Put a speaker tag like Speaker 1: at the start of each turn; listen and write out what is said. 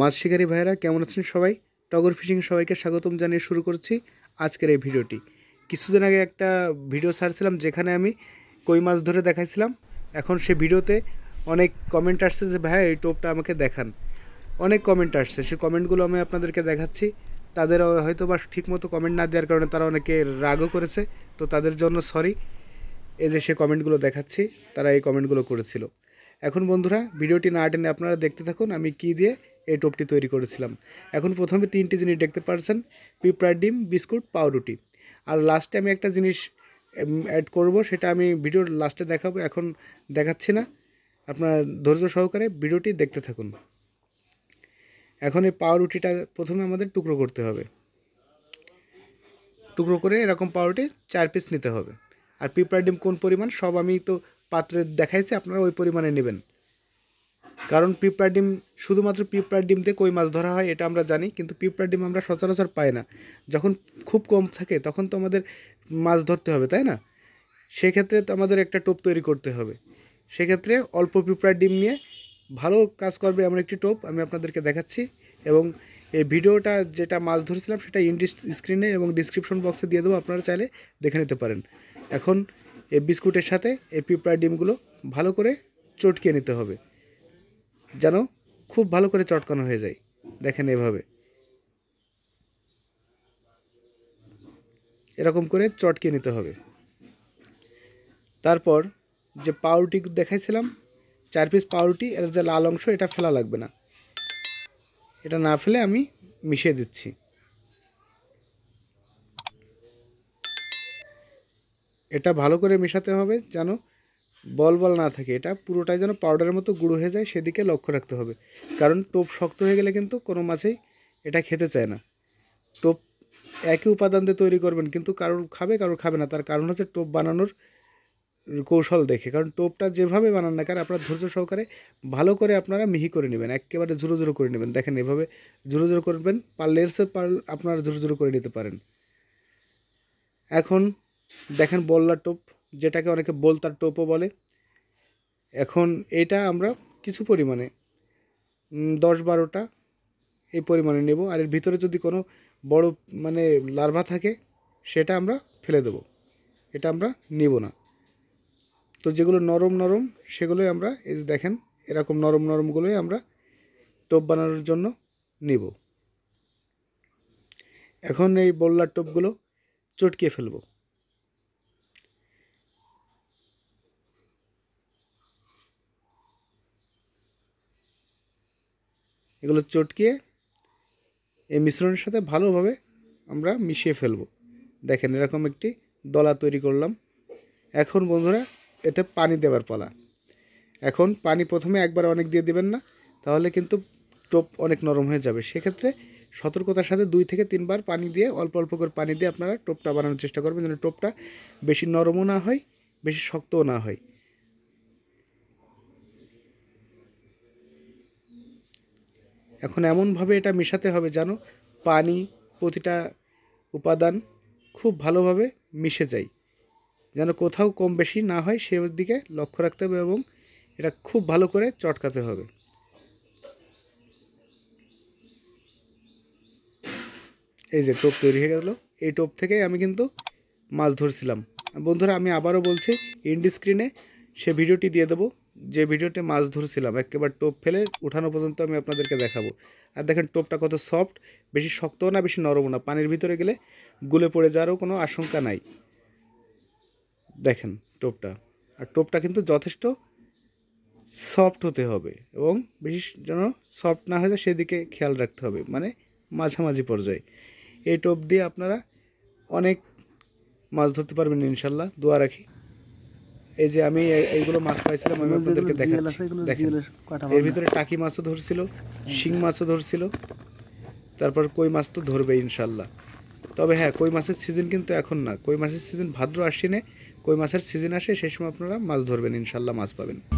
Speaker 1: মাছ শিকারী ভাইরা কেমন আছেন সবাই টগর ফিশিং সবাইকে স্বাগতম জানিয়ে শুরু করছি আজকের এই ভিডিওটি কিছুদিন আগে একটা ভিডিও ছাড়ছিলাম যেখানে আমি কই মাছ ধরে দেখাইছিলাম এখন সে ভিডিওতে অনেক কমেন্ট আসছে যে ভাই এই টোপটা আমাকে দেখান অনেক কমেন্ট আসছে সে কমেন্টগুলো আমি আপনাদেরকে দেখাচ্ছি তাদের হয়তো বা ঠিকমতো কমেন্ট না দেওয়ার কারণে তারা অনেকে রাগও করেছে তো তাদের জন্য সরি এই যে সে কমেন্টগুলো দেখাচ্ছি তারা এই কমেন্টগুলো করেছিল এখন বন্ধুরা ভিডিওটি না আটেনে আপনারা দেখতে থাকুন আমি কি দিয়ে এই টোপটি তৈরি করেছিলাম এখন প্রথমে তিনটি জিনিস দেখতে পারছেন পিঁপড়ার ডিম বিস্কুট পাউরুটি আর লাস্টে আমি একটা জিনিস অ্যাড করব সেটা আমি ভিডিওর লাস্টে দেখাবো এখন দেখাচ্ছি না আপনার ধৈর্য সহকারে ভিডিওটি দেখতে থাকুন এখন এই পাউরুটিটা প্রথমে আমাদের টুকরো করতে হবে টুকরো করে এরকম পাউরুটি চার পিস নিতে হবে আর পিঁপড়ার ডিম কোন পরিমাণ সব আমি তো পাত্রে দেখাইছি আপনারা ওই পরিমাণে নেবেন কারণ পিঁপড়া ডিম শুধুমাত্র পিঁপড়ার ডিম দিয়ে কই মাছ ধরা হয় এটা আমরা জানি কিন্তু পিঁপড়ার ডিম আমরা সচরাচর পাই না যখন খুব কম থাকে তখন তো আমাদের মাছ ধরতে হবে তাই না সেক্ষেত্রে তো আমাদের একটা টোপ তৈরি করতে হবে সেক্ষেত্রে অল্প পিঁপড়ার ডিম নিয়ে ভালো কাজ করবে এমন একটি টোপ আমি আপনাদেরকে দেখাচ্ছি এবং এই ভিডিওটা যেটা মাছ ধরেছিলাম সেটা ইন্ডিস স্ক্রিনে এবং ডিসক্রিপশন বক্সে দিয়ে দেবো আপনারা চাইলে দেখে নিতে পারেন এখন এই বিস্কুটের সাথে এই পিঁপড়ার ডিমগুলো ভালো করে চটকে নিতে হবে যেন খুব ভালো করে চটকানো হয়ে যায় দেখেন এভাবে এরকম করে চটকে নিতে হবে তারপর যে পাউরুটি দেখাইছিলাম চার পিস পাউরুটি এর যে লাল অংশ এটা ফেলা লাগবে না এটা না ফেলে আমি মিশিয়ে দিচ্ছি এটা ভালো করে মেশাতে হবে যেন বল বল না থাকে এটা পুরোটাই যেন পাউডারের মতো গুঁড়ো হয়ে যায় সেদিকে লক্ষ্য রাখতে হবে কারণ টোপ শক্ত হয়ে গেলে কিন্তু কোনো মাছেই এটা খেতে চায় না টোপ একই উপাদান দিয়ে তৈরি করবেন কিন্তু কারোর খাবে কারোর খাবে না তার কারণ হচ্ছে টোপ বানানোর কৌশল দেখে কারণ টোপটা যেভাবে বানান না কারণ আপনার ধৈর্য সহকারে ভালো করে আপনারা মিহি করে নেবেন একেবারে ঝুরো ঝুরো করে নেবেন দেখেন এভাবে ঝুরো ঝুরো করবেন পার এরসে পার আপনারা ঝুরো ঝুরো করে নিতে পারেন এখন দেখেন বল্লা টোপ যেটাকে অনেকে বোলতার টোপও বলে এখন এটা আমরা কিছু পরিমাণে দশ বারোটা এই পরিমাণে নেব আর এর ভিতরে যদি কোনো বড় মানে লার্ভা থাকে সেটা আমরা ফেলে দেব এটা আমরা নেব না তো যেগুলো নরম নরম সেগুলোই আমরা এই দেখেন এরকম নরম নরমগুলোই আমরা টোপ বানানোর জন্য নিব এখন এই বললার টোপগুলো চটকিয়ে ফেলবো এগুলো চটকিয়ে এই মিশ্রণের সাথে ভালোভাবে আমরা মিশিয়ে ফেলব দেখেন এরকম একটি দলা তৈরি করলাম এখন বন্ধুরা এটা পানি দেবার পালা এখন পানি প্রথমে একবার অনেক দিয়ে দেবেন না তাহলে কিন্তু টোপ অনেক নরম হয়ে যাবে সেক্ষেত্রে সতর্কতার সাথে দুই থেকে তিনবার পানি দিয়ে অল্প অল্প করে পানি দিয়ে আপনারা টোপটা বানানোর চেষ্টা করবেন যেন টোপটা বেশি নরমও না হয় বেশি শক্তও না হয় এখন এমনভাবে এটা মেশাতে হবে যেন পানি প্রতিটা উপাদান খুব ভালোভাবে মিশে যায় যেন কোথাও কম বেশি না হয় সে দিকে লক্ষ্য রাখতে হবে এবং এটা খুব ভালো করে চটকাতে হবে এই যে টোপ তৈরি হয়ে গেল এই টোপ থেকেই আমি কিন্তু মাছ ধরছিলাম বন্ধুরা আমি আবারও বলছি ইন্ডি স্ক্রিনে সে ভিডিওটি দিয়ে দেবো যে ভিডিওতে মাছ ধরছিলাম একেবারে টোপ ফেলে উঠানো পর্যন্ত আমি আপনাদেরকে দেখাবো আর দেখেন টোপটা কত সফট বেশি শক্তও না বেশি নরমও না পানির ভিতরে গেলে গুলে পড়ে যাওয়ারও কোনো আশঙ্কা নাই দেখেন টোপটা আর টোপটা কিন্তু যথেষ্ট সফট হতে হবে এবং বেশি যেন সফট না হয়ে যায় সেদিকে খেয়াল রাখতে হবে মানে মাঝামাঝি পর্যায়ে এই টোপ দিয়ে আপনারা অনেক মাছ ধরতে পারবেন ইনশাল্লাহ দোয়া রাখি এই যে আমি এইগুলো মাছ পাইছিলাম আমি আপনাদেরকে দেখাচ্ছি দেখেন এর ভিতরে টাকি মাছও ধরছিল শিং আচ্ছা। মাছও ধরছিল তারপর কই মাছ তো ধরবে ইনশাল্লাহ তবে হ্যাঁ কই মাছের সিজন কিন্তু এখন না কই মাছের সিজন ভাদ্র আশ্বিনে কই মাছের সিজন আসে সেই সময় আপনারা মাছ ধরবেন ইনশাল্লাহ মাছ পাবেন